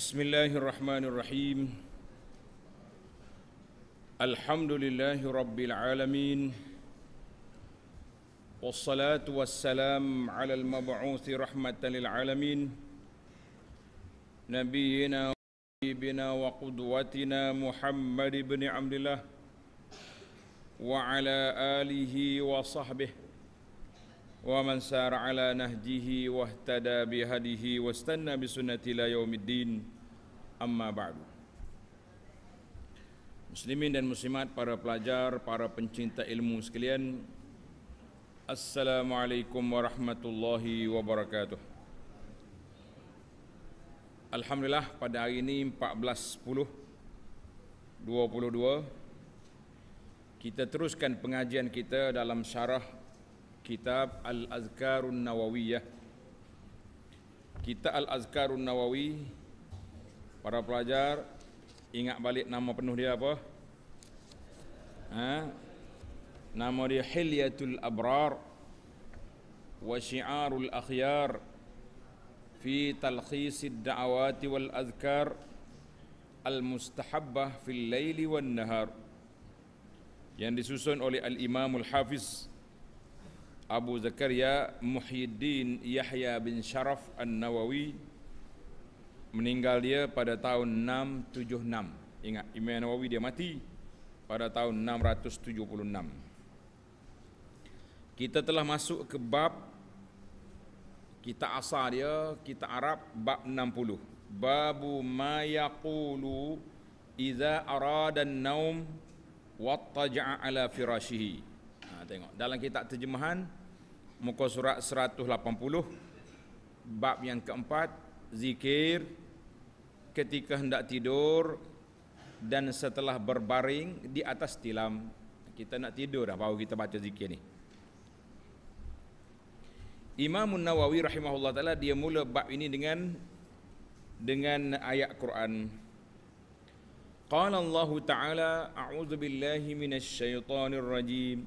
Bismillahirrahmanirrahim Alhamdulillahi Rabbil Alamin Wassalatu wassalam ala al-mab'uthi rahmatan lil alamin Nabiyina wa wa qudwatina Muhammad ibn Abdullah Wa ala alihi wa sahbihi ومن سار على نهجه واهتدى بهديه واستنى بسنته الى يوم الدين اما بعد Muslimin dan muslimat, para pelajar, para pencinta ilmu sekalian Assalamualaikum warahmatullahi wabarakatuh Alhamdulillah pada hari ini 14.10 22 Kita teruskan pengajian kita dalam syarah kitab Al-Azkarun Nawawiyah Kitab Al-Azkarun Nawawi Para pelajar Ingat balik nama penuh dia apa? Ha? Nama dia Hilyatul Abrar Wa Syiarul Akhyar Fi Talkhisid Da'awati Wal Azkar Al-Mustahabbah Fil Layli Wal Nahar Yang disusun oleh Al-Imamul Hafiz Abu Zakaria Muhyiddin Yahya bin Sharaf An-Nawawi meninggal dia pada tahun 676. Ingat Imam Nawawi dia mati pada tahun 676. Kita telah masuk ke bab kita asal dia, kita Arab bab 60. Babu ma yaqulu idza arada an-naum wattaja'a ala firashihi. Ha, tengok dalam kitab terjemahan muka surat 180 bab yang keempat zikir ketika hendak tidur dan setelah berbaring di atas tilam kita nak tidur dah baru kita baca zikir ni Imam Nawawi rahimahullah taala dia mula bab ini dengan dengan ayat Quran Qala Allah Ta'ala a'udzu billahi minasy syaithanir rajim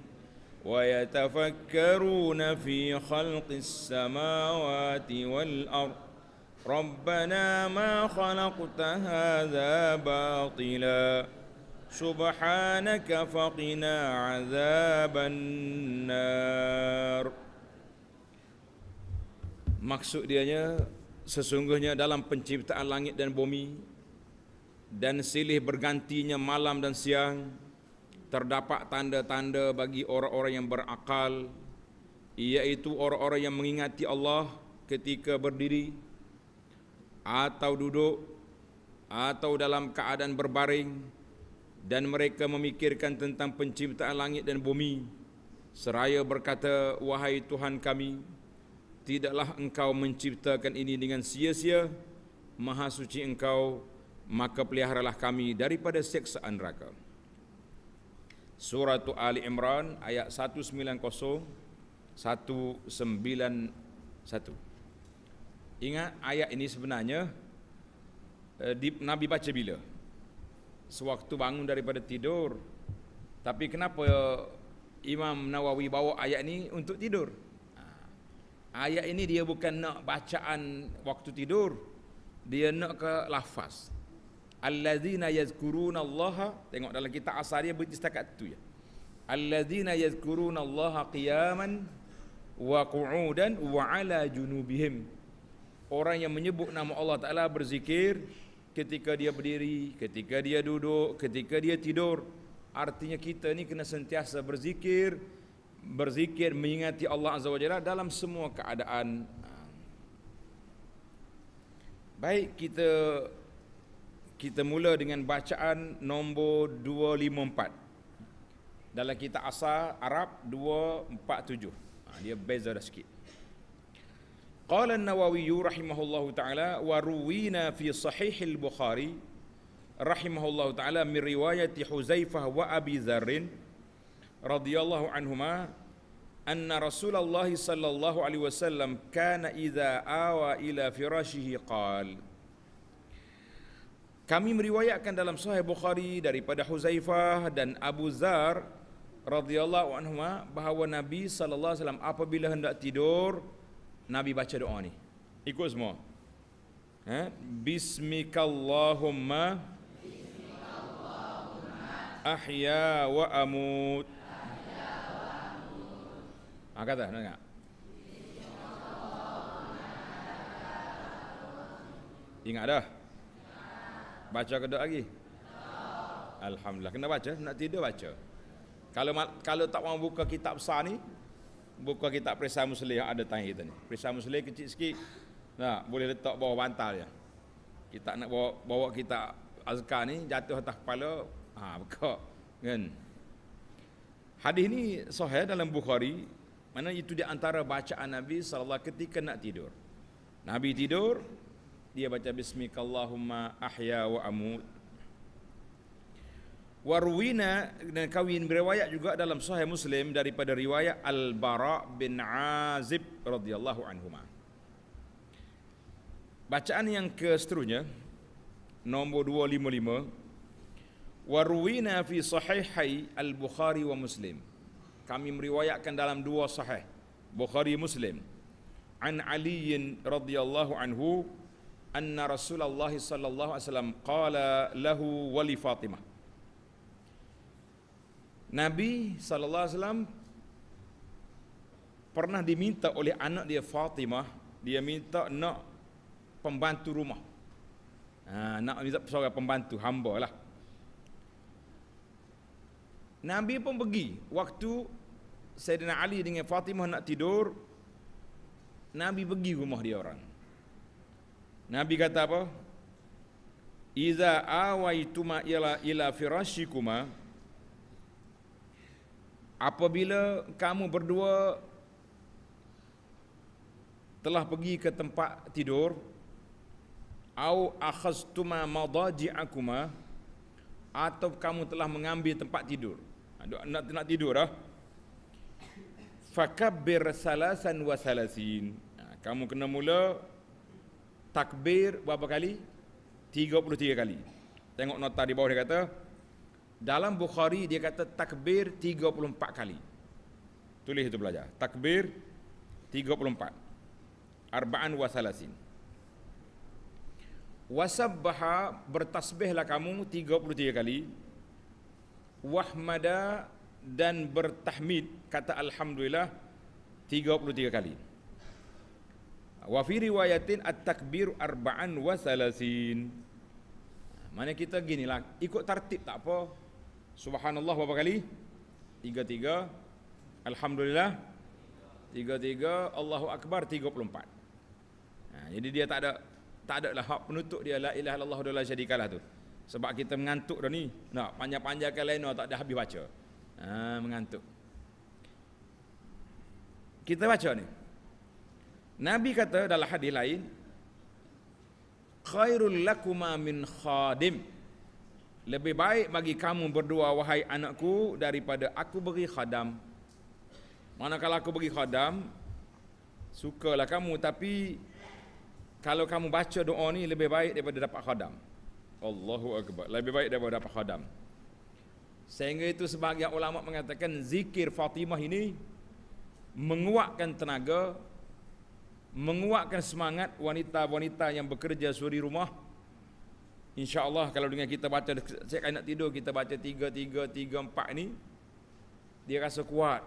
ويتفكرون في خلق السماوات والأرض ربنا ما خلقت هذا باطلا سبحانك فقنا عذاب النار Maksud dianya sesungguhnya dalam penciptaan langit dan bumi dan silih bergantinya malam dan siang terdapat tanda-tanda bagi orang-orang yang berakal iaitu orang-orang yang mengingati Allah ketika berdiri atau duduk atau dalam keadaan berbaring dan mereka memikirkan tentang penciptaan langit dan bumi seraya berkata wahai Tuhan kami tidaklah engkau menciptakan ini dengan sia-sia maha suci engkau maka peliharalah kami daripada seksaan neraka Surah Ali Imran ayat 190 191 Ingat ayat ini sebenarnya eh, di Nabi baca bila? Sewaktu bangun daripada tidur Tapi kenapa Imam Nawawi bawa ayat ini untuk tidur? Ha. Ayat ini dia bukan nak bacaan waktu tidur Dia nak ke lafaz al Alladzina yazkuruna Allah Tengok dalam kitab asal dia berhenti setakat itu ya. al Alladzina yazkuruna Allah qiyaman Wa qu'udan wa ala junubihim Orang yang menyebut nama Allah Ta'ala berzikir Ketika dia berdiri, ketika dia duduk, ketika dia tidur Artinya kita ni kena sentiasa berzikir Berzikir mengingati Allah Azza wa Jalla dalam semua keadaan Baik kita kita mula dengan bacaan nombor 254 dalam kitab asal Arab 247 ha, dia beza dah sikit qala an-nawawi rahimahullahu taala wa ruwina fi sahih al-bukhari rahimahullahu taala min riwayati huzaifah wa abi dharrin radhiyallahu anhuma أن رسول الله صلى الله عليه وسلم كان إذا آوى إلى فراشه قال kami meriwayatkan dalam sahih Bukhari daripada Huzaifah dan Abu Zar radhiyallahu anhu bahawa Nabi sallallahu alaihi wasallam apabila hendak tidur Nabi baca doa ni. Ikut semua. Ha? Bismikallahumma Ahya wa amut. Ahya wa amut. Ha, kata, dengar. Ingat dah. Baca ke doa lagi? Tak. Alhamdulillah. Kena baca? Nak tidur baca. Kalau kalau tak mau buka kitab besar ni, buka kitab perisai muslim yang ada tangan kita ni. Perisai muslim kecil sikit. Nah, boleh letak bawah bantal ya. Kita nak bawa bawa kita azkar ni jatuh atas kepala, ha buka kan. Hadis ni sahih dalam Bukhari, mana itu di antara bacaan Nabi sallallahu ketika nak tidur. Nabi tidur, dia baca bismikallahumma ahya wa amut Warwina dan kawin berwayat juga dalam Sahih Muslim daripada riwayat Al Bara bin Azib radhiyallahu anhu. Bacaan yang keseterusnya nombor 255 Warwina fi sahihai Al Bukhari wa Muslim. Kami meriwayatkan dalam dua sahih Bukhari Muslim an Aliin radhiyallahu anhu anna Rasulullah sallallahu alaihi wasallam qala lahu wa li Fatimah. Nabi sallallahu alaihi wasallam pernah diminta oleh anak dia Fatimah, dia minta nak pembantu rumah. Ha, nak minta seorang pembantu hamba lah. Nabi pun pergi waktu Sayyidina Ali dengan Fatimah nak tidur Nabi pergi rumah dia orang Nabi kata apa? Iza awaituma ila ila firasyikuma Apabila kamu berdua telah pergi ke tempat tidur au akhastuma madaji'akuma atau kamu telah mengambil tempat tidur. Nak ha, nak, nak tidur dah. Fakabbir salasan wa ha, Kamu kena mula takbir berapa kali? 33 kali. Tengok nota di bawah dia kata dalam Bukhari dia kata takbir 34 kali. Tulis itu belajar. Takbir 34. Arba'an wa salasin. Wasabbaha bertasbihlah kamu 33 kali. Wahmada dan bertahmid kata alhamdulillah 33 kali. Wa fi riwayatin at-takbir arba'an wa salasin. Mana kita gini lah, ikut tertib tak apa. Subhanallah berapa kali? Tiga-tiga. Alhamdulillah. Tiga-tiga. Allahu Akbar. Tiga puluh empat. Ha, jadi dia tak ada, tak ada lah hak penutup dia. La ilaha illallah wa la syarikalah tu. Sebab kita mengantuk dah ni. Nak panjang-panjangkan lain, tak ada habis baca. Ha, mengantuk. Kita baca ni. Nabi kata dalam hadis lain khairul lakuma min khadim lebih baik bagi kamu berdua wahai anakku daripada aku beri khadam kalau aku beri khadam sukalah kamu tapi kalau kamu baca doa ni lebih baik daripada dapat khadam Allahu akbar lebih baik daripada dapat khadam sehingga itu sebahagian ulama mengatakan zikir Fatimah ini menguatkan tenaga menguatkan semangat wanita-wanita yang bekerja suri rumah InsyaAllah kalau dengan kita baca Saya kan tidur kita baca tiga tiga tiga empat ni Dia rasa kuat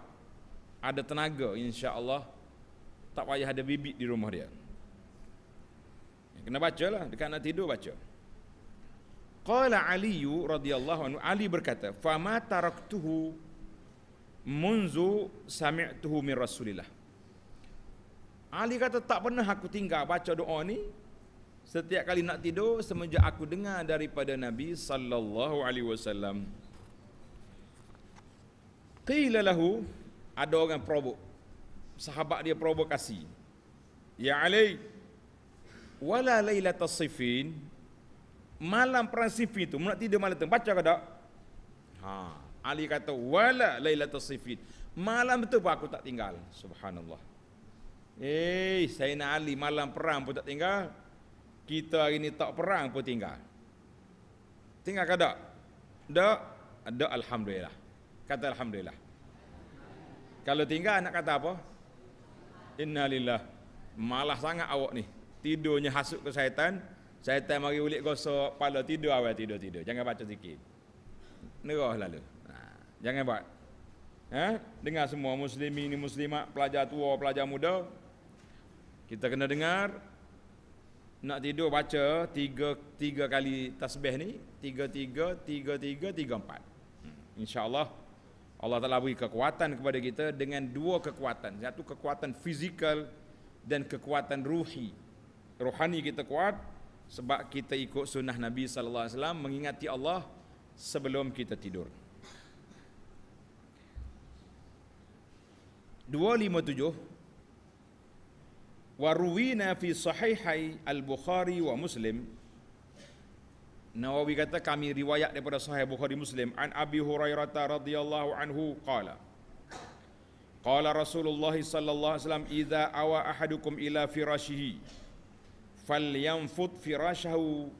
Ada tenaga insyaAllah Tak payah ada bibit di rumah dia Kena baca lah Dekat nak tidur baca Kala Aliyu radhiyallahu anhu Ali berkata Fama taraktuhu Munzu sami'tuhu min Rasulillah Ali kata tak pernah aku tinggal baca doa ni setiap kali nak tidur semenjak aku dengar daripada Nabi sallallahu alaihi wasallam. Qila lahu ada orang provok. Sahabat dia provokasi. Ya Ali wala lailatas sifin malam perang sifin tu nak tidur malam tengah baca ke tak? Ha, Ali kata wala lailatas sifin. Malam betul pun aku tak tinggal. Subhanallah. Eh, saya nak Ali malam perang pun tak tinggal. Kita hari ni tak perang pun tinggal. Tinggal ke tak? Tak? Tak Alhamdulillah. Kata Alhamdulillah. Kalau tinggal nak kata apa? Innalillah. Malah sangat awak ni. Tidurnya hasut ke syaitan. Syaitan mari ulik gosok. Pala tidur awal tidur-tidur. Jangan baca sikit. Nerah lalu. Ha, jangan buat. Ha? Dengar semua muslimin, muslimat, pelajar tua, pelajar muda. Kita kena dengar nak tidur baca tiga tiga kali tasbih ni tiga tiga tiga tiga tiga empat. Hmm, Insya Allah Allah Taala beri kekuatan kepada kita dengan dua kekuatan satu kekuatan fizikal dan kekuatan ruhi rohani kita kuat sebab kita ikut sunnah Nabi Sallallahu Alaihi Wasallam mengingati Allah sebelum kita tidur. 257 wa ruwina fi sahihai al-Bukhari wa Muslim Nawawi kata kami riwayat daripada sahih Bukhari Muslim an Abi Hurairah radhiyallahu anhu qala Qala Rasulullah sallallahu alaihi wasallam idza awa ahadukum ila firashihi falyanfut firashahu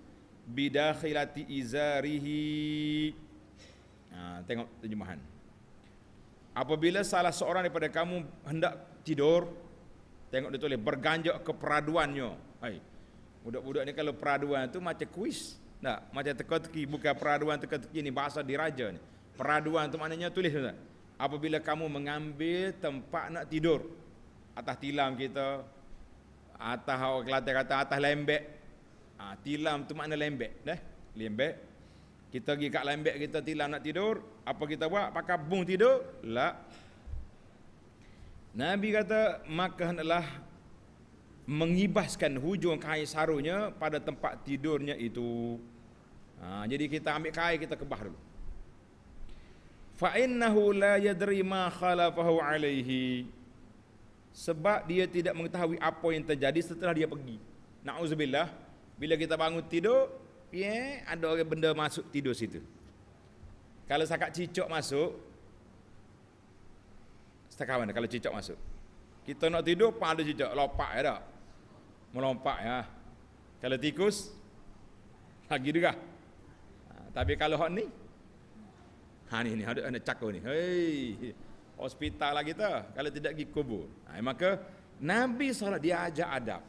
bidakhilati izarihi ha, tengok terjemahan apabila salah seorang daripada kamu hendak tidur Tengok dia tulis berganjak ke peraduannya. Hai. Budak-budak ni kalau peraduan tu macam kuis. Tak, macam teka-teki bukan peraduan teka-teki ni bahasa diraja ni. Peraduan tu maknanya tulis tak? Apabila kamu mengambil tempat nak tidur atas tilam kita atas awak kelate kata atas lembek. ha, tilam tu makna lembek, dah. Lembek. Kita pergi kat lembek kita tilam nak tidur, apa kita buat? Pakai bung tidur? Lah, Nabi kata maka hendaklah mengibaskan hujung kain sarunya pada tempat tidurnya itu. Ha, jadi kita ambil kain kita kebah dulu. Fa innahu la yadri ma khalafahu alaihi. Sebab dia tidak mengetahui apa yang terjadi setelah dia pergi. Nauzubillah bila kita bangun tidur, pie ada orang benda masuk tidur situ. Kalau sakat cicak masuk, setakat mana kalau cicak masuk kita nak tidur pun ada cicak lopak ya tak melompak ya kalau tikus lagi juga ha, tapi kalau hak ni ha ni ni ada ada cakau ni hei hospital lah kita kalau tidak pergi kubur ha, maka Nabi salat dia ajak adab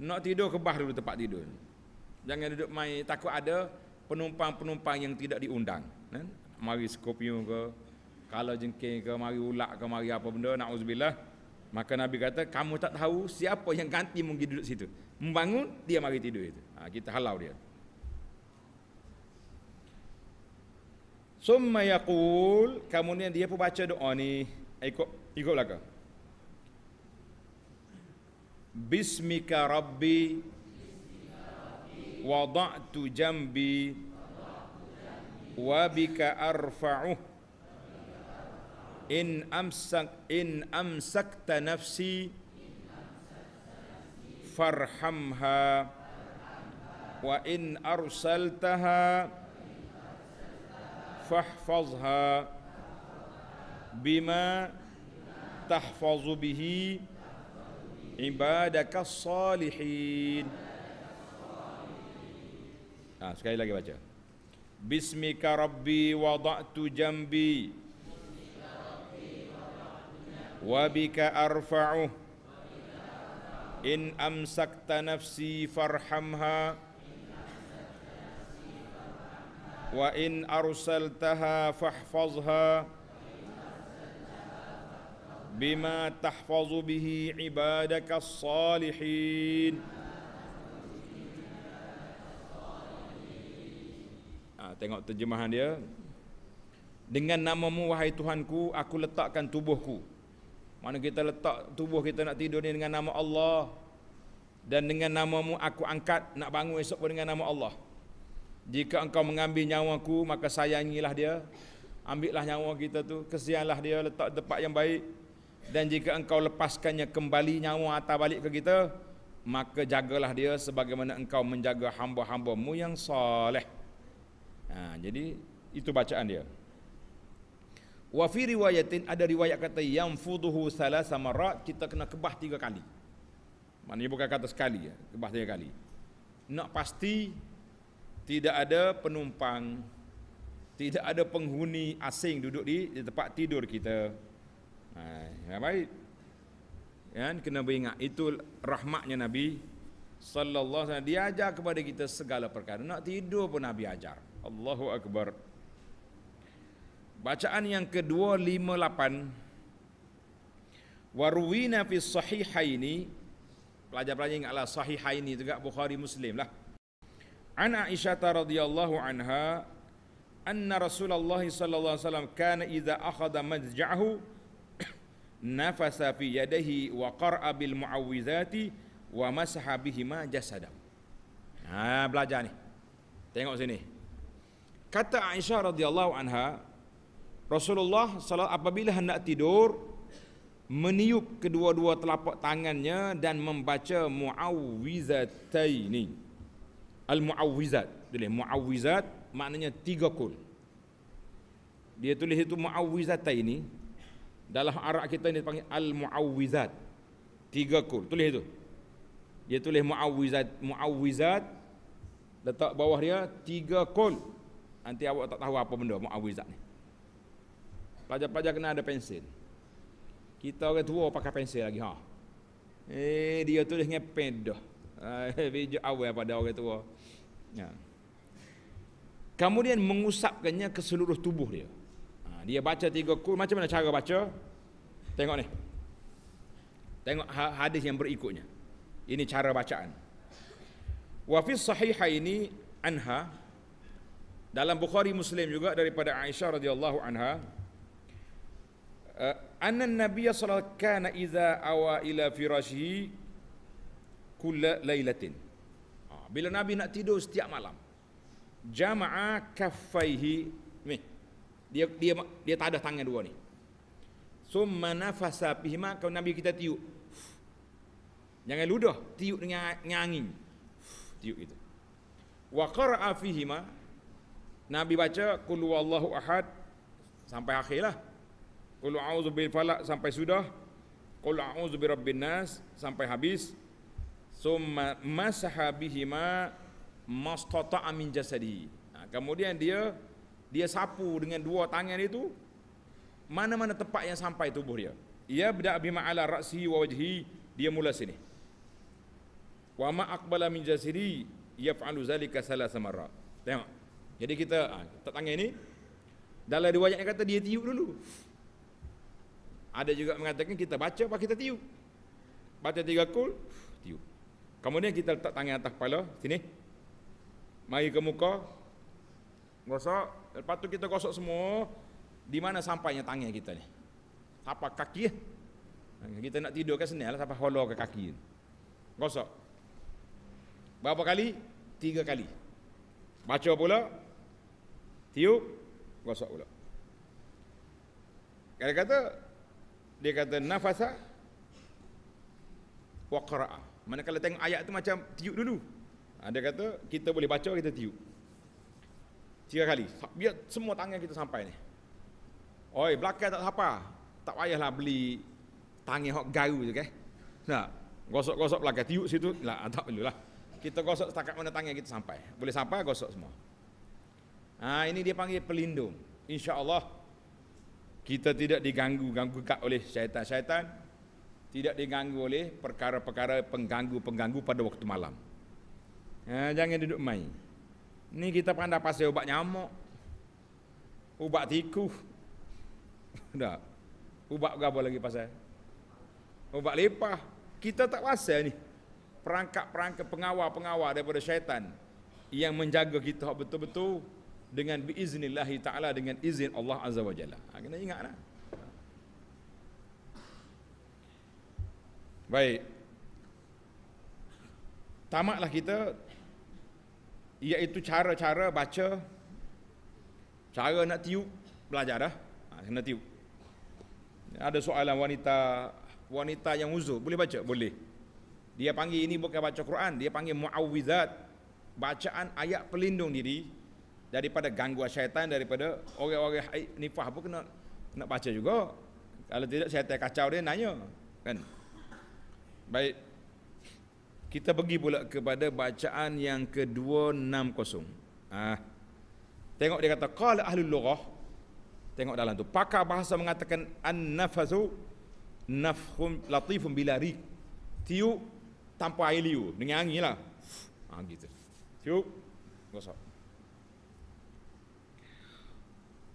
nak tidur kebah dulu tempat tidur jangan duduk main takut ada penumpang-penumpang yang tidak diundang kan? mari skopium ke kalau jengking ke mari ulak ke mari apa benda nak naudzubillah maka nabi kata kamu tak tahu siapa yang ganti mungkin duduk situ membangun dia mari tidur itu ha, kita halau dia summa yaqul ni dia pun baca doa ni eh, ikut ikut belakang bismika rabbi wada'tu jambi wa bika arfa'uh in amsak in amsakta nafsi farhamha wa in arsaltaha fahfazha bima tahfazu bihi ibadaka salihin ah sekali lagi baca bismika rabbi wada'tu jambi وَبِكَ أَرْفَعُهُ إِنْ أَمْسَكْتَ نَفْسِي فَارْحَمْهَا وَإِنْ أَرْسَلْتَهَا فَاحْفَظْهَا بِمَا تَحْفَظُ بِهِ عِبَادَكَ الصَّالِحِينَ tengok terjemahan dia dengan namamu wahai tuhanku aku letakkan tubuhku mana kita letak tubuh kita nak tidur ni dengan nama Allah dan dengan namamu aku angkat nak bangun esok pun dengan nama Allah. Jika engkau mengambil nyawaku maka sayangilah dia. Ambillah nyawa kita tu, kesianlah dia letak tempat yang baik. Dan jika engkau lepaskannya kembali nyawa atau balik ke kita, maka jagalah dia sebagaimana engkau menjaga hamba-hambamu yang soleh. Ha, jadi itu bacaan dia. Wa fi riwayatin ada riwayat kata yang fuduhu salah sama rak kita kena kebah tiga kali. Maknanya bukan kata sekali ya, kebah tiga kali. Nak pasti tidak ada penumpang, tidak ada penghuni asing duduk di, di tempat tidur kita. Ha, ya, baik. Dan ya, kena beringat itu rahmatnya Nabi sallallahu alaihi wasallam dia ajar kepada kita segala perkara. Nak tidur pun Nabi ajar. Allahu akbar. Bacaan yang kedua ke-258 Warwina fi sahihaini Pelajar-pelajar ingatlah sahihaini juga Bukhari Muslim lah An Aisyah radhiyallahu anha anna Rasulullah sallallahu alaihi wasallam kana idza akhadha majja'ahu nafasa fi yadihi wa qara'a bil muawwidzati wa masaha bihima jasadahu Ha belajar ni Tengok sini Kata Aisyah radhiyallahu anha Rasulullah salat apabila hendak tidur meniup kedua-dua telapak tangannya dan membaca muawwizataini. Al-muawwizat. Boleh Muawizat maknanya tiga kul. Dia tulis itu muawwizataini dalam arak kita ini dipanggil al Muawizat, Tiga kul. Tulis itu. Dia tulis Muawizat Muawizat letak bawah dia tiga kul. Nanti awak tak tahu apa benda Muawizat ni. Pelajar-pelajar kena ada pensel. Kita orang tua pakai pensel lagi ha. Eh dia tulis dengan pen dah. Eh video awal pada orang tua. Ya. Kemudian mengusapkannya ke seluruh tubuh dia. Ha, dia baca tiga kul macam mana cara baca? Tengok ni. Tengok ha, hadis yang berikutnya. Ini cara bacaan. Wa fi sahihaini anha dalam Bukhari Muslim juga daripada Aisyah radhiyallahu anha Eh, anna an-nabiy sallallahu alaihi kana idza awa ila firashihi kulla lailatin ha, bila nabi nak tidur setiap malam jamaa kaffaihi ni dia dia dia tak ada tangan dua ni summa nafasa bihima kalau nabi kita tiup jangan ludah tiup dengan, dengan angin tiup gitu wa qara'a fihima nabi baca kul huwallahu ahad sampai akhirlah Qul a'udzu bil falaq sampai sudah. Qul a'udzu bi rabbin nas sampai habis. Summa masaha bihi ma mastata'a min jasadi. Nah, kemudian dia dia sapu dengan dua tangan itu mana-mana tempat yang sampai tubuh dia. Ia bida bi ma'ala ra'si wa wajhi dia mula sini. Wa ma aqbala min jasadi yaf'alu zalika salasa marra. Tengok. Jadi kita ah, tak tangan ini dalam riwayat yang kata dia tiup dulu. Ada juga mengatakan kita baca apa kita tiup. Baca tiga kul, tiup. Kemudian kita letak tangan atas kepala sini. Mari ke muka. Gosok, lepas tu kita gosok semua di mana sampainya tangan kita ni. Apa kaki? ya? Kita nak tidur ke sini lah, sampai hollow ke kaki. Gosok. Berapa kali? Tiga kali. Baca pula. Tiup. Gosok pula. Kata-kata, dia kata nafasa waqra'a mana kalau tengok ayat tu macam tiup dulu ha, dia kata kita boleh baca kita tiup tiga kali biar semua tangan kita sampai ni oi belakang tak apa tak payahlah beli tangan hok garu tu kan ha, nah gosok-gosok belakang tiup situ lah tak perlu lah kita gosok setakat mana tangan kita sampai boleh sampai gosok semua ha, ini dia panggil pelindung insyaallah kita tidak diganggu ganggu oleh syaitan-syaitan tidak diganggu oleh perkara-perkara pengganggu-pengganggu pada waktu malam eh, jangan duduk main Ini kita pandai pasal ubat nyamuk ubat tikus dak ubat gapo lagi pasal ubat lepah kita tak pasal ni perangkap-perangkap pengawal-pengawal daripada syaitan yang menjaga kita betul-betul dengan biiznillahi taala dengan izin Allah azza wa Jalla. Ha kena ingatlah. Baik. Tamatlah kita iaitu cara-cara baca cara nak tiup belajar dah. Ha, kena tiup. Ada soalan lah, wanita wanita yang uzur boleh baca? Boleh. Dia panggil ini bukan baca Quran, dia panggil muawizat bacaan ayat pelindung diri daripada gangguan syaitan daripada orang-orang nifah pun kena nak baca juga kalau tidak syaitan kacau dia nanya kan baik kita pergi pula kepada bacaan yang ke-260 ah tengok dia kata qala ahli lughah tengok dalam tu pakar bahasa mengatakan annafazu nafhum latifun bila ri tiup tanpa air liu dengan angin lah ha, gitu tiup gosok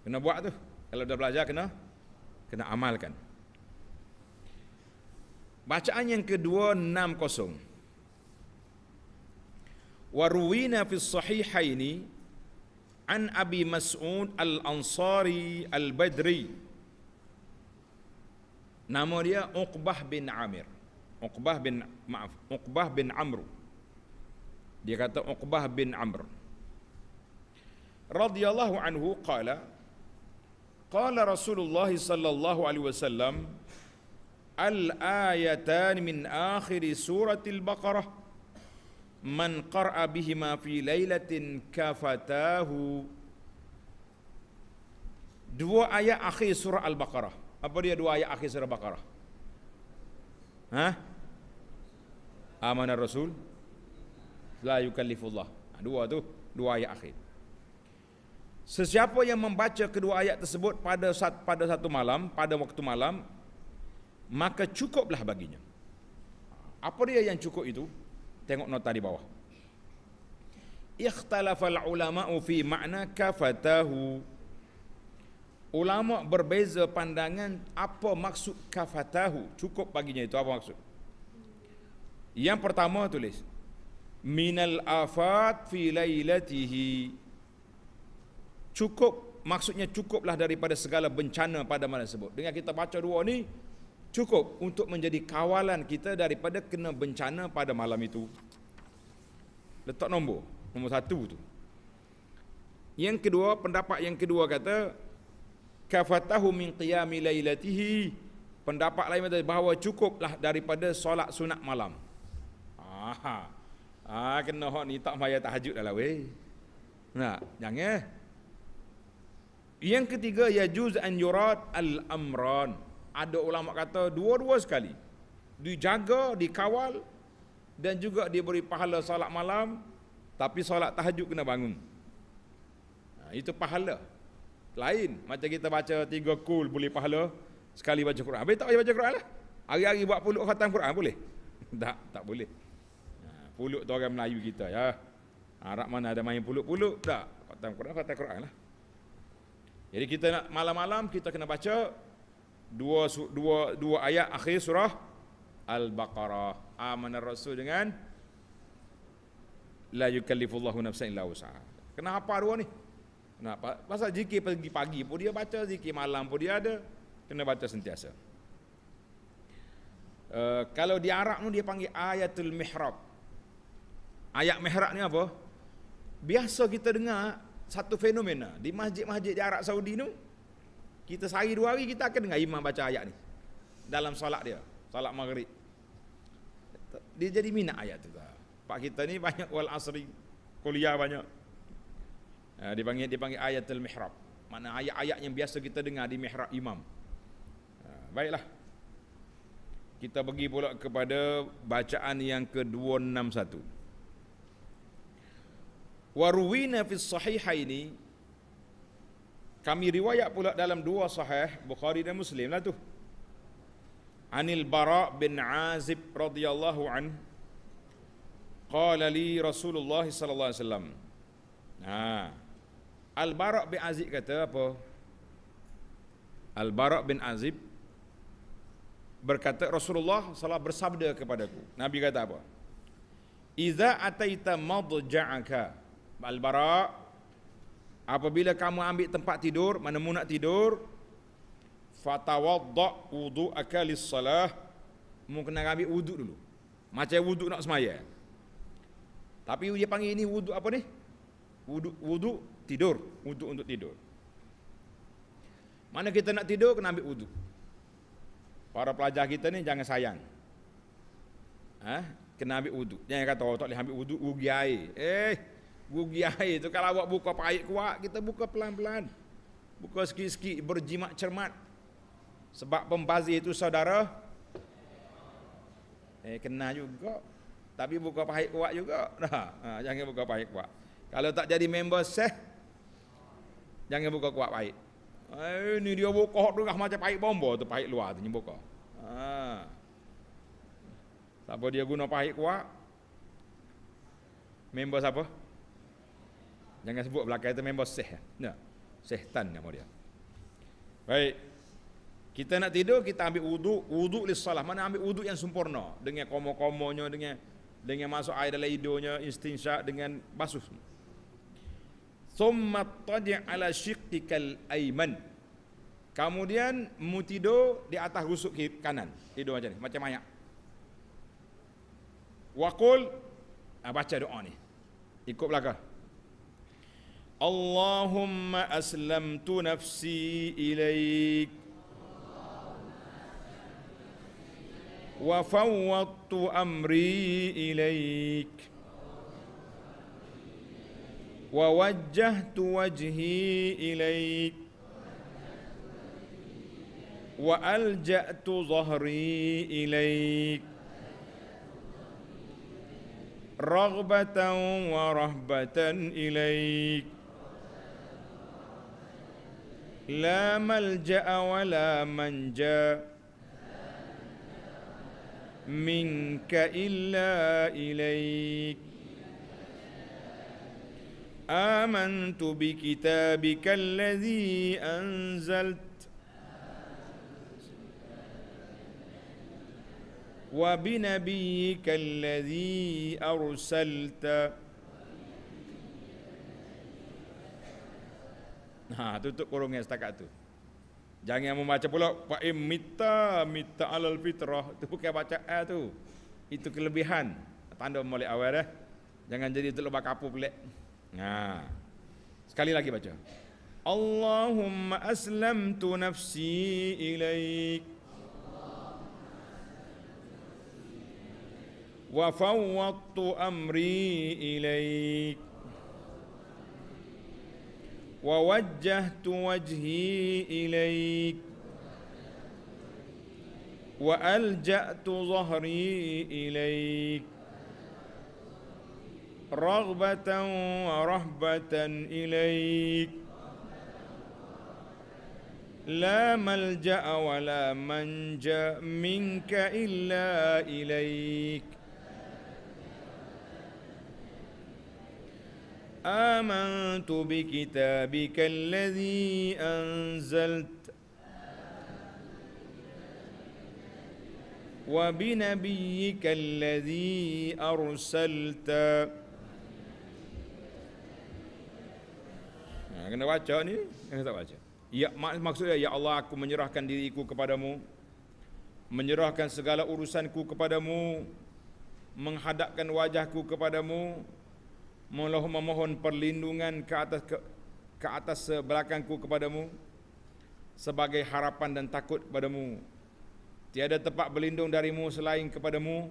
Kena buat tu. Kalau dah belajar kena kena amalkan. Bacaan yang kedua 60. Waruina fi sahihaini an Abi Mas'ud Al-Ansari Al-Badri. Nama dia Uqbah bin Amir. Uqbah bin maaf, Uqbah bin Amr. Dia kata Uqbah bin Amr. Radiyallahu anhu qala قال رسول الله صلى الله عليه وسلم الآيتان من آخر سورة البقرة من قرأ بهما في ليلة كفتاه dua ayat akhir surah Al-Baqarah. Apa dia dua ayat akhir surah Al-Baqarah? Hah? Amanah Rasul la yukallifullah. Dua tu, dua ayat akhir. Sesiapa yang membaca kedua ayat tersebut pada pada satu malam, pada waktu malam, maka cukuplah baginya. Apa dia yang cukup itu? Tengok nota di bawah. Ikhtalafal ulama'u fi ma'na kafatahu. Ulama' berbeza pandangan apa maksud kafatahu. Cukup baginya itu apa maksud? Yang pertama tulis. Minal afat fi laylatihi. Minal afat fi laylatihi cukup maksudnya cukuplah daripada segala bencana pada malam tersebut. Dengan kita baca dua ni cukup untuk menjadi kawalan kita daripada kena bencana pada malam itu. Letak nombor, nombor satu tu. Yang kedua, pendapat yang kedua kata kafatahu min qiyami lailatihi. Pendapat lain kata bahawa cukuplah daripada solat sunat malam. Aha. Ah kena hok ni tak bayar tahajud dah lah weh. Nah, jangan yang ketiga ya juz an yurad al amran. Ada ulama kata dua-dua sekali. Dijaga, dikawal dan juga diberi pahala solat malam tapi solat tahajud kena bangun. Ha, itu pahala. Lain macam kita baca tiga kul boleh pahala sekali baca Quran. Habis tak payah baca Quran lah. Hari-hari buat puluk khatam Quran boleh? tak, tak boleh. Ha, puluk tu orang Melayu kita ya. Harap mana ada main puluk-puluk tak? Khatam Quran, khatam Quran lah. Jadi kita nak malam-malam kita kena baca dua dua dua ayat akhir surah Al-Baqarah. Amanar ah, Rasul dengan la yukallifullahu nafsan illa wus'aha. Kenapa dua ni? Kenapa? Pasal zikir pagi pagi pun dia baca, zikir malam pun dia ada. Kena baca sentiasa. Uh, kalau di Arab tu dia panggil ayatul mihrab. Ayat mihrab ni apa? Biasa kita dengar satu fenomena di masjid-masjid di Arab Saudi tu kita sehari dua hari kita akan dengar imam baca ayat ni dalam solat dia solat maghrib dia jadi minat ayat tu pak kita ni banyak wal asri kuliah banyak ha, dipanggil dipanggil ayatul mihrab mana ayat-ayat yang biasa kita dengar di mihrab imam ha, baiklah kita pergi pula kepada bacaan yang ke-261 Waruwina fi sahiha ini kami riwayat pula dalam dua sahih Bukhari dan Muslim lah tu. Anil Bara bin Azib radhiyallahu an qala li Rasulullah sallallahu alaihi ha. Al Bara bin Azib kata apa? Al Bara bin Azib berkata Rasulullah sallallahu bersabda kepadaku. Nabi kata apa? Idza ataita madja'aka al Apabila kamu ambil tempat tidur Mana mu nak tidur Fatawadda akalis salah, Mu kena ambil wuduk dulu Macam wuduk nak semaya Tapi dia panggil ini wuduk apa ni Wuduk, wuduk tidur Wuduk untuk tidur Mana kita nak tidur kena ambil wuduk Para pelajar kita ni jangan sayang Ha? Kena ambil wuduk Jangan kata orang oh, tak boleh ambil wudhu Ugi air Eh gugi air tu kalau awak buka payik kuat kita buka pelan-pelan buka sikit-sikit berjimat cermat sebab pembazir itu saudara eh kena juga tapi buka payik kuat juga dah ha, ha, jangan buka payik kuat kalau tak jadi member seh jangan buka kuat payik eh ini dia buka tu macam payik bomba tu payik luar tu buka tak ha. siapa dia guna payik kuat member siapa Jangan sebut belakang itu member seh. No. Sehtan nama dia. Baik. Kita nak tidur, kita ambil uduk. Uduk li salah. Mana ambil uduk yang sempurna. Dengan komo-komonya, dengan dengan masuk air dalam hidungnya, istinsyak dengan basuh. Thumma tadi' ala syiqtikal aiman. Kemudian mu tidur di atas rusuk kanan. Tidur macam ni, macam mayat. Wakul, ah, baca doa ni. Ikut belakang. اللهم أسلمت نفسي إليك وفوضت أمري إليك ووجهت وجهي إليك وألجأت ظهري إليك رغبة ورهبة إليك لا ملجأ ولا منجا منك إلا إليك آمنت بكتابك الذي أنزلت وبنبيك الذي أرسلت Ha, tutup kurungnya setakat tu. Jangan membaca pula fa'im mita mita alal fitrah tu bukan baca eh, tu. Itu kelebihan. Tanda molek awal eh. Jangan jadi tu lebak kapur pelik. Ha. Sekali lagi baca. Allahumma aslamtu nafsi ilaik. وفوضت amri اليك ووجهت وجهي إليك وألجأت ظهري إليك رغبة ورهبة إليك لا ملجأ ولا منجأ منك إلا إليك آمنت بكتابك الذي أنزلت وبنبيك الذي أرسلت ha, Kena baca ni Kena tak baca Ya mak, maksudnya Ya Allah aku menyerahkan diriku kepadamu Menyerahkan segala urusanku kepadamu Menghadapkan wajahku kepadamu Mohonlah memohon perlindungan ke atas ke, ke atas sebelakangku kepadamu sebagai harapan dan takut kepadamu. Tiada tempat berlindung darimu selain kepadamu.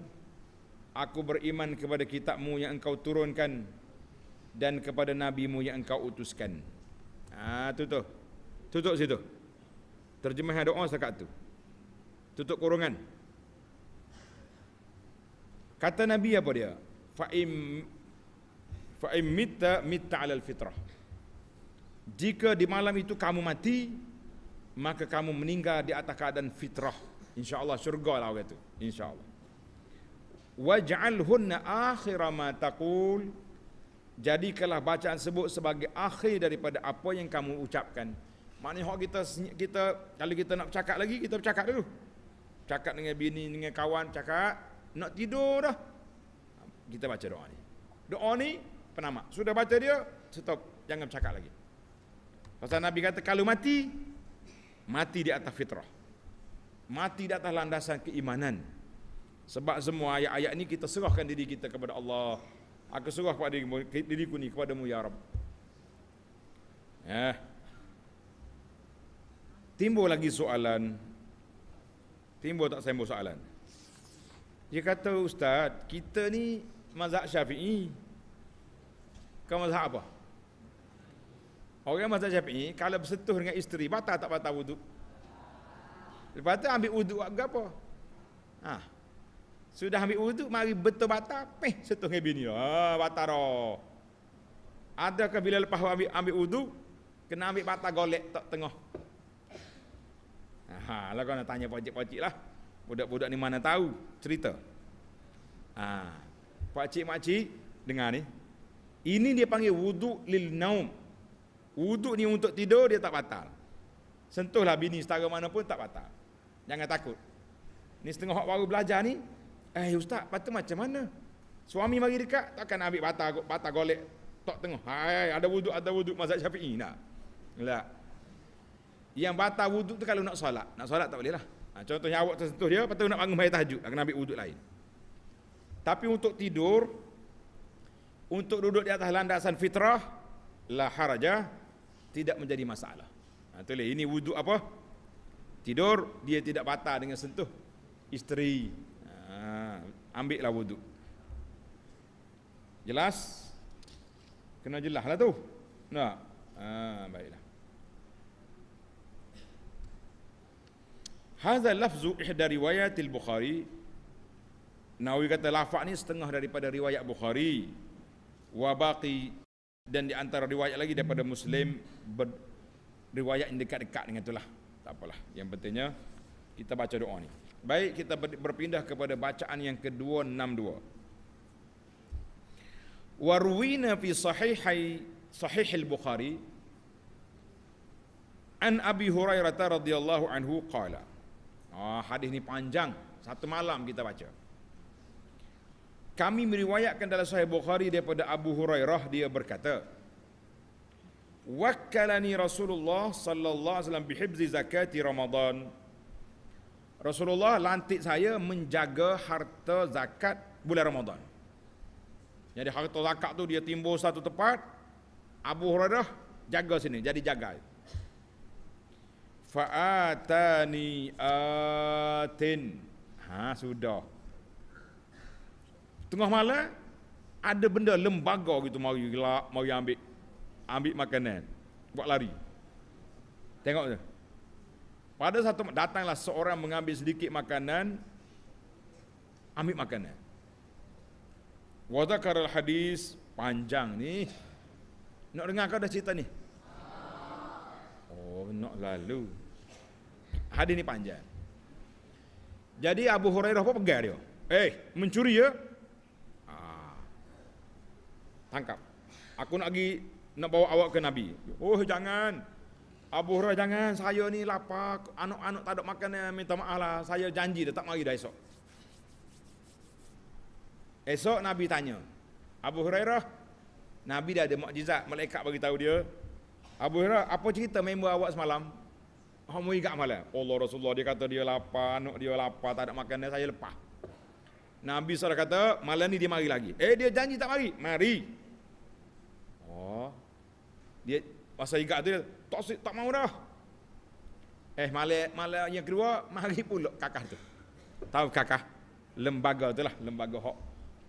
Aku beriman kepada kitabmu yang engkau turunkan dan kepada nabimu yang engkau utuskan. Ah ha, tutup. Tutup situ. Terjemah doa setakat tu. Tutup kurungan. Kata Nabi apa dia? Fa'im fa in mitta mitta alal fitrah jika di malam itu kamu mati maka kamu meninggal di atas keadaan fitrah insyaallah syurga lah orang tu insyaallah waj'alhunna akhira ma taqul jadikanlah bacaan sebut sebagai akhir daripada apa yang kamu ucapkan maknanya hok kita kita kalau kita nak bercakap lagi kita bercakap dulu cakap dengan bini dengan kawan cakap nak tidur dah kita baca doa ni doa ni Penama Sudah baca dia, stop. Jangan cakap lagi. Pasal Nabi kata, kalau mati, mati di atas fitrah. Mati di atas landasan keimanan. Sebab semua ayat-ayat ini kita serahkan diri kita kepada Allah. Aku serah kepada dirimu, diriku ini kepadamu, Ya Rab. Ya. Timbul lagi soalan. Timbul tak sembuh soalan. Dia kata, Ustaz, kita ni mazhab syafi'i. Kau mazhab apa? Orang mazhab Syafi'i kalau bersentuh dengan isteri batal tak batal wuduk? Lepas tu ambil wuduk buat apa? Ha. Sudah ambil wuduk mari betul batal peh sentuh dengan bini. Ha batal dah. Adakah bila lepas ambil ambil wuduk kena ambil batal golek tak tengah? Ha, ha, lah kau nak tanya pakcik-pakcik lah. Budak-budak ni mana tahu cerita. Ha, pakcik-makcik dengar ni. Ini dia panggil wuduk lil naum. Wuduk ni untuk tidur dia tak batal. Sentuhlah bini setara mana pun tak batal. Jangan takut. Ni setengah hak baru belajar ni. Eh ustaz, patut macam mana? Suami mari dekat takkan ambil batal kok batal golek tok tengah. Hai, ada wuduk ada wuduk mazhab Syafi'i nak. Lah. Yang batal wuduk tu kalau nak solat, nak solat tak boleh lah. Ha, contohnya awak tersentuh dia, patut nak bangun bayar tahajud, kena ambil wuduk lain. Tapi untuk tidur, untuk duduk di atas landasan fitrah la haraja tidak menjadi masalah. Ha tulis ini wuduk apa? Tidur dia tidak batal dengan sentuh isteri. Ha ambil lah wuduk. Jelas? Kena jelas lah tu. Nah. Ha baiklah. Hadza lafzu ihda riwayatil Bukhari. Nawawi kata lafaz ni setengah daripada riwayat Bukhari. Wabaki dan di antara riwayat lagi daripada Muslim ber, riwayat yang dekat-dekat dengan itulah. Tak apalah. Yang pentingnya kita baca doa ni. Baik kita berpindah kepada bacaan yang kedua 62. Warwina fi sahihai sahih al-Bukhari an Abi Hurairah radhiyallahu anhu qala. Ah hadis ni panjang. Satu malam kita baca. Kami meriwayatkan dalam Sahih Bukhari daripada Abu Hurairah dia berkata, "Wakkalani Rasulullah sallallahu alaihi wasallam bihibzi zakati Ramadan." Rasulullah lantik saya menjaga harta zakat bulan Ramadan. Jadi harta zakat tu dia timbul satu tempat, Abu Hurairah jaga sini, jadi jaga. Fa'atani atin. Ha sudah. Tengah malam ada benda lembaga gitu mari gelap, mari ambil ambil makanan, buat lari. Tengok tu. Pada satu datanglah seorang mengambil sedikit makanan ambil makanan. Wadakar al-hadis panjang ni. Nak dengar kau dah cerita ni? Oh, nak lalu. Hadis ni panjang. Jadi Abu Hurairah pun pegang dia? Eh, mencuri ya? tangkap. Aku nak pergi nak bawa awak ke Nabi. Oh jangan. Abu Hurairah jangan, saya ni lapar, anak-anak tak ada makan, eh, minta maaf lah, saya janji dia tak mari dah esok. Esok Nabi tanya, Abu Hurairah, Nabi dah ada mukjizat, malaikat bagi tahu dia, Abu Hurairah, apa cerita member awak semalam? Kamu ingat malam? Allah Rasulullah, dia kata dia lapar, anak dia lapar, tak ada makan, eh, saya lepas. Nabi SAW kata, malam ni dia mari lagi. Eh, dia janji tak mari. Mari. Oh. Dia, pasal ingat tu, dia, tak, tak mau dah. Eh, malam, malam yang kedua, mari pula kakak tu. Tahu kakak? Lembaga tu lah, lembaga hak.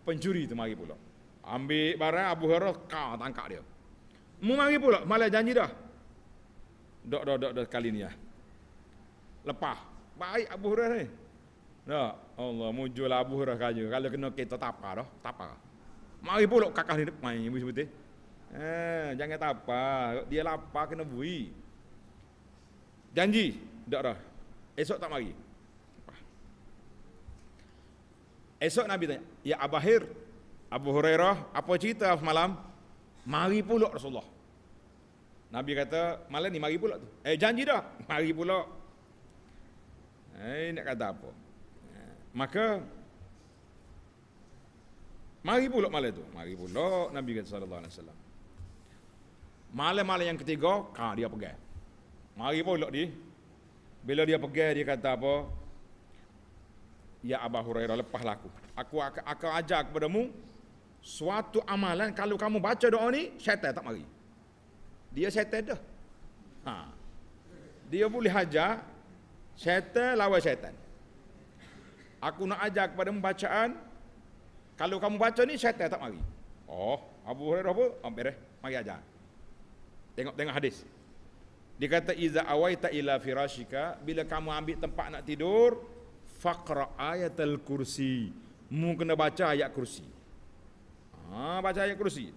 Pencuri tu mari pula. Ambil barang, Abu Hurairah, kau tangkap dia. Mu mari pula, malam janji dah. Dok, dok, dok, dok, kali ni lah. Lepas. Baik Abu Hurairah ni. Ya, Allah muncul Abu Hurairah kaya. Kalau kena kita tapa dah, tapa. Mari pulak kakak ni main ibu sebut Eh, jangan tapa. Dia lapar kena bui. Janji, dak dah. Esok tak mari. Esok Nabi tanya, "Ya Abahir, Abu Hurairah, apa cerita semalam?" Mari pulak Rasulullah. Nabi kata, malam ni mari pulak tu. Eh, janji dah. Mari pulak. Eh, nak kata apa? Maka mari pula malam tu, mari pula Nabi kata sallallahu alaihi wasallam. Malam-malam yang ketiga, kan dia pergi. Mari pula di. Bila dia pergi dia kata apa? Ya Abu Hurairah lepas laku. Aku akan, akan ajar kepadamu suatu amalan kalau kamu baca doa ni syaitan tak mari. Dia syaitan dah. Ha. Dia boleh ajar syaitan lawan syaitan aku nak ajar kepada pembacaan kalau kamu baca ni syaitan tak mari oh Abu Hurairah apa hampir eh mari ajar tengok-tengok hadis dia kata iza awaita ila firashika bila kamu ambil tempat nak tidur faqra ayatul kursi mu kena baca ayat kursi ha baca ayat kursi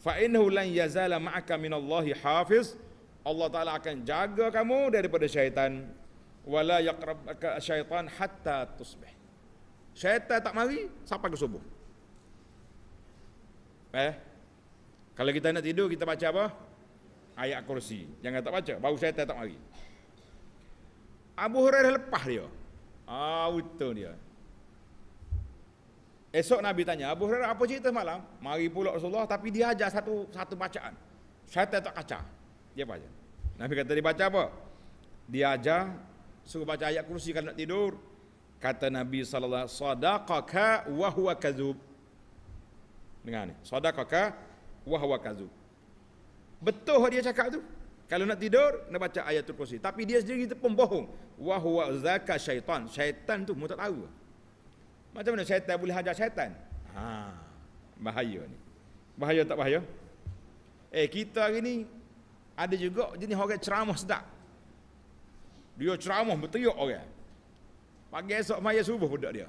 fa innahu lan yazala ma'aka min Allah hafiz Allah Taala akan jaga kamu daripada syaitan wala yaqrab syaitan hatta tusbih. Syaitan tak mari sampai ke subuh. Eh? Kalau kita nak tidur kita baca apa? Ayat kursi. Jangan tak baca, baru syaitan tak mari. Abu Hurairah lepas dia. Ah, betul dia. Esok Nabi tanya, Abu Hurairah apa cerita malam? Mari pula Rasulullah, tapi dia ajar satu satu bacaan. Syaitan tak kacau. Dia baca. Nabi kata dia baca apa? Dia ajar suruh baca ayat kursi kalau nak tidur kata Nabi saw. alaihi wasallam sadaqaka wa huwa kadzub dengar ni sadaqaka wa huwa betul dia cakap tu kalau nak tidur nak baca ayat kursi tapi dia sendiri tu pembohong wa huwa zaka syaitan syaitan tu mu tak tahu macam mana syaitan boleh hajar syaitan ha bahaya ni bahaya tak bahaya eh kita hari ni ada juga jenis orang ceramah sedap dia ceramah berteriak orang. Pagi esok maya subuh budak dia.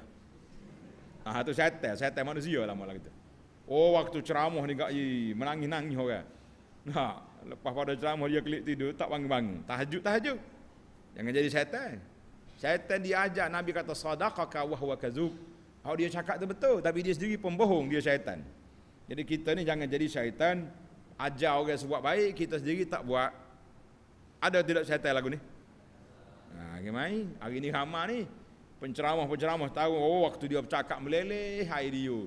Ah tu setan, setan manusia lah malam itu. Oh waktu ceramah ni gak menangis-nangis orang. Ha, lepas pada ceramah dia kelip tidur tak bangun-bangun. Tahajud tahajud. Jangan jadi setan. Setan diajak Nabi kata sadaqaka wa huwa kazub. Kalau dia cakap tu betul tapi dia sendiri pembohong dia syaitan. Jadi kita ni jangan jadi syaitan ajar orang sebuat baik kita sendiri tak buat. Ada tidak syaitan lagu ni? Hari ah, mai, hari ni ramai ni. Penceramah-penceramah tahu oh, waktu dia bercakap meleleh hai dia.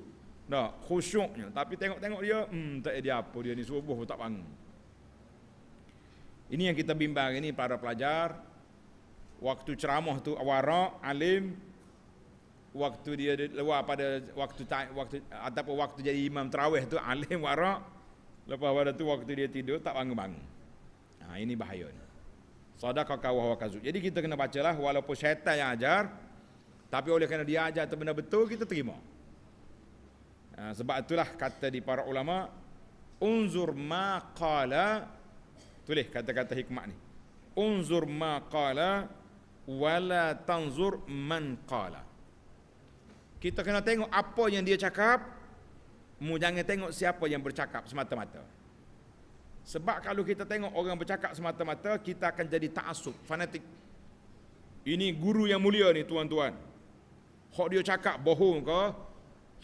Nah, khusyuknya. Tapi tengok-tengok dia, hmm, tak ada apa dia ni subuh tak bangun. Ini yang kita bimbang ini para pelajar. Waktu ceramah tu warak, alim. Waktu dia luar pada waktu waktu ataupun waktu jadi imam terawih tu alim warak. Lepas pada tu waktu dia tidur tak bangun-bangun. Ha, ini bahaya ni. Sadaqaka wa kazu. Jadi kita kena bacalah walaupun syaitan yang ajar tapi oleh kerana dia ajar benda betul kita terima. Ha, sebab itulah kata di para ulama unzur ma qala tulis kata-kata hikmah ni. Unzur ma qala wala tanzur man qala. Kita kena tengok apa yang dia cakap, mu jangan tengok siapa yang bercakap semata-mata. Sebab kalau kita tengok orang bercakap semata-mata, kita akan jadi ta'asub, fanatik. Ini guru yang mulia ni tuan-tuan. Hak dia cakap bohong ke,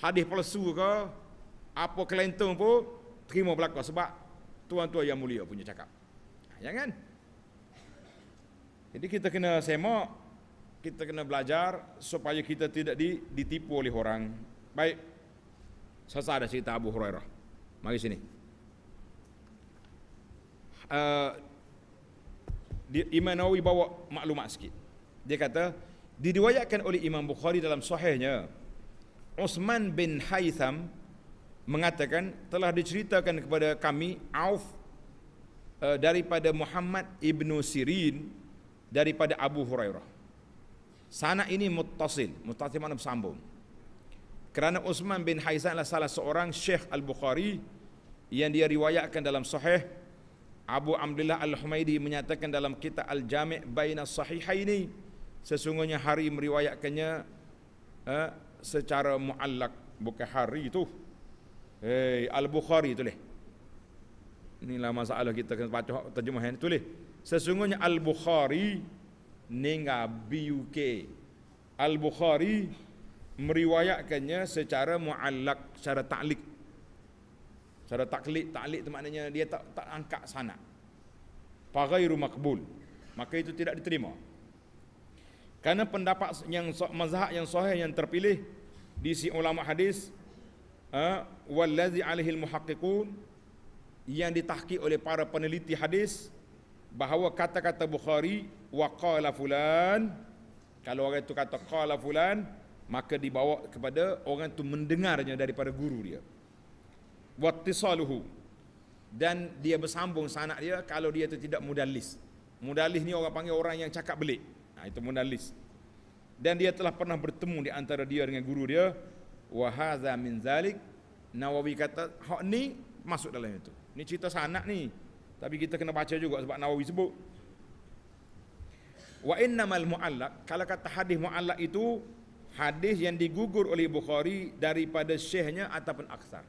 hadis palsu ke, apa kelentong pun, terima belakang sebab tuan-tuan yang mulia punya cakap. Jangan. Ha, ya jadi kita kena semak, kita kena belajar supaya kita tidak ditipu oleh orang. Baik. Selesai ada cerita Abu Hurairah. Mari sini uh, Imam Nawawi bawa maklumat sikit. Dia kata diriwayatkan oleh Imam Bukhari dalam sahihnya Osman bin Haytham mengatakan telah diceritakan kepada kami Auf uh, daripada Muhammad ibnu Sirin daripada Abu Hurairah. Sana ini mutasil, muttasil mana bersambung. Kerana Uthman bin Haizan adalah salah seorang Syekh Al-Bukhari yang dia riwayatkan dalam sahih Abu Abdullah Al-Humaidi menyatakan dalam kitab Al-Jami' Bainas Sahihaini sesungguhnya hari meriwayatkannya eh, secara muallak bukan hari itu. Hey, eh, Al-Bukhari tulis. Inilah masalah kita kena baca terjemah ini tulis. Sesungguhnya Al-Bukhari ninga BUK. Al-Bukhari meriwayatkannya secara muallak, secara ta'liq. Saudara taklid, taklid itu maknanya dia tak tak angkat sanad. Paghairu makbul. Maka itu tidak diterima. Karena pendapat yang mazhab yang sahih yang terpilih di si ulama hadis uh, wallazi alaihi almuhaqqiqun yang ditahqiq oleh para peneliti hadis bahawa kata-kata Bukhari wa qala fulan kalau orang itu kata qala fulan maka dibawa kepada orang itu mendengarnya daripada guru dia wattisaluhu dan dia bersambung sanak dia kalau dia itu tidak mudallis mudallis ni orang panggil orang yang cakap belik nah, ha, itu mudallis dan dia telah pernah bertemu di antara dia dengan guru dia wa hadza min zalik Nawawi kata hak ni masuk dalam itu ni cerita sanak ni tapi kita kena baca juga sebab Nawawi sebut wa innamal muallaq kalau kata hadis Muallak itu hadis yang digugur oleh Bukhari daripada syekhnya ataupun aksar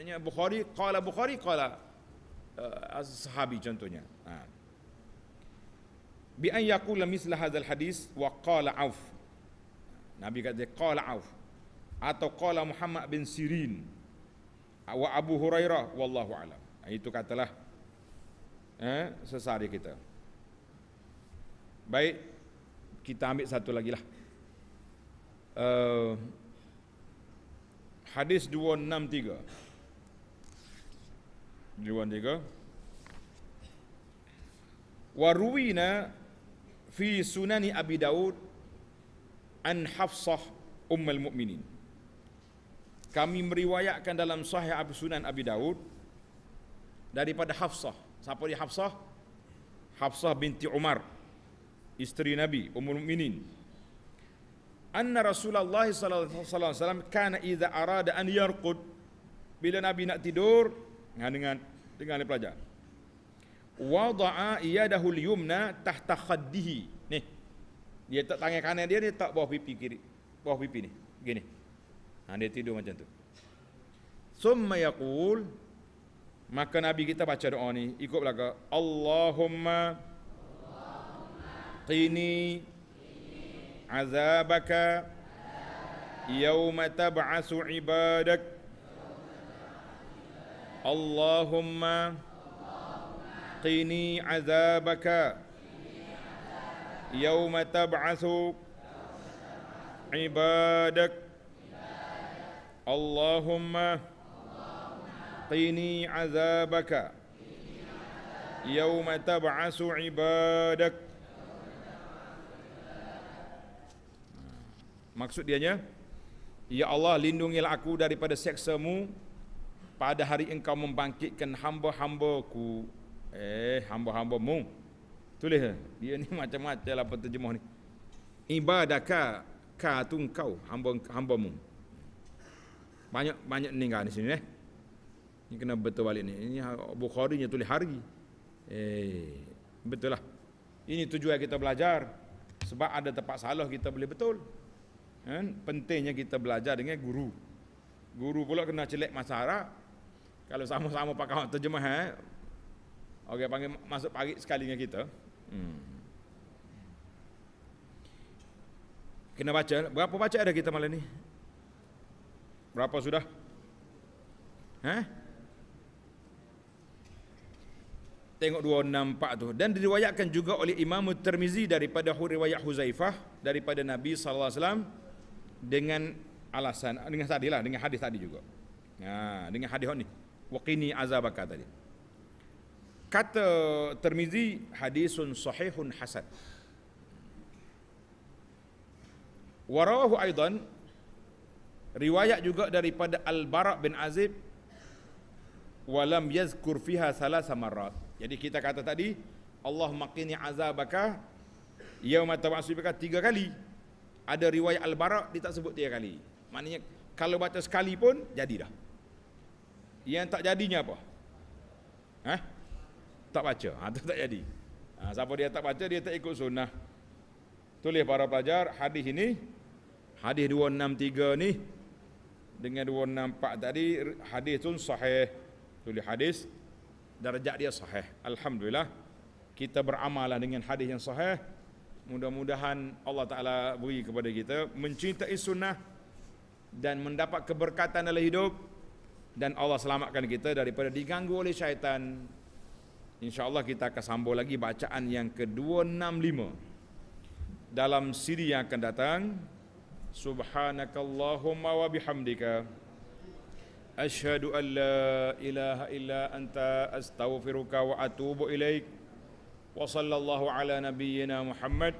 maknanya Bukhari qala Bukhari qala uh, as sahabi contohnya ha. bi an yaqula misla hadzal hadis wa qala auf nabi kata qala auf atau qala Muhammad bin Sirin wa Abu Hurairah wallahu alam ha, itu katalah eh, sesari kita baik kita ambil satu lagi lah uh, hadis 263 Riwayat tiga. Waruina fi sunan Abi Dawud an Hafsah ummul mukminin. Kami meriwayatkan dalam sahih Abu Sunan Abi Dawud daripada Hafsah. Siapa dia Hafsah? Hafsah binti Umar, isteri Nabi, ummul mukminin. An Rasulullah sallallahu alaihi wasallam kana idza arada an yarqud bila Nabi nak tidur, dengan dengan ni pelajar wada'a yadahul yumna tahta khaddihi ni dia tak tangan kanan dia ni tak bawah pipi kiri bawah pipi ni gini ha, dia tidur macam tu summa yaqul maka nabi kita baca doa ni ikut belaka allahumma qini azabaka yawma tab'asu ibadak اللهم قني عذابك يوم تبعث عبادك اللهم قني عذابك يوم تبعث عبادك maksud dia ya Allah lindungilah aku daripada seksa-Mu pada hari engkau membangkitkan hamba-hambaku eh hamba-hambamu tulis dia ni macam-macam lah penterjemah ni ibadaka ka tu engkau hamba-hambamu banyak banyak ni kan di sini eh ini kena betul balik ni ini ha- Bukhari ni tulis hari eh betul lah ini tujuan kita belajar sebab ada tempat salah kita boleh betul kan pentingnya kita belajar dengan guru guru pula kena celak masyarakat kalau sama-sama pakai eh, orang terjemahan orang okay, panggil masuk pagi sekali dengan kita hmm. kena baca berapa baca ada kita malam ni berapa sudah ha? tengok dua 264 tu dan diriwayatkan juga oleh Imam termizi daripada riwayat Huzaifah daripada Nabi saw dengan alasan dengan lah, dengan hadis tadi juga. Ha, dengan hadis ni waqini azabaka tadi. Kata Termizi hadisun sahihun hasan. Warawahu aidan riwayat juga daripada Al barak bin Azib walam yazkur fiha salasa marrat. Jadi kita kata tadi Allah maqini azabaka yauma tawasibaka tiga kali. Ada riwayat Al barak dia tak sebut tiga kali. Maknanya kalau baca sekali pun jadilah. Yang tak jadinya apa? Eh? Tak baca. Ha, itu tak jadi. Ha, siapa dia tak baca, dia tak ikut sunnah. Tulis para pelajar, hadis ini, hadis 263 ni, dengan 264 tadi, hadis tu sahih. Tulis hadis, darjat dia sahih. Alhamdulillah, kita beramalah dengan hadis yang sahih. Mudah-mudahan Allah Ta'ala beri kepada kita mencintai sunnah dan mendapat keberkatan dalam hidup dan Allah selamatkan kita daripada diganggu oleh syaitan. Insya Allah kita akan sambung lagi bacaan yang ke-265 dalam siri yang akan datang. Subhanakallahumma wa bihamdika. Ashadu an la ilaha illa anta astaghfiruka wa atubu ilaik. Wa sallallahu ala nabiyyina Muhammad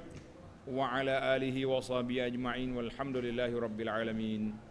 wa ala alihi wa sahbihi ajma'in. Walhamdulillahi rabbil alamin.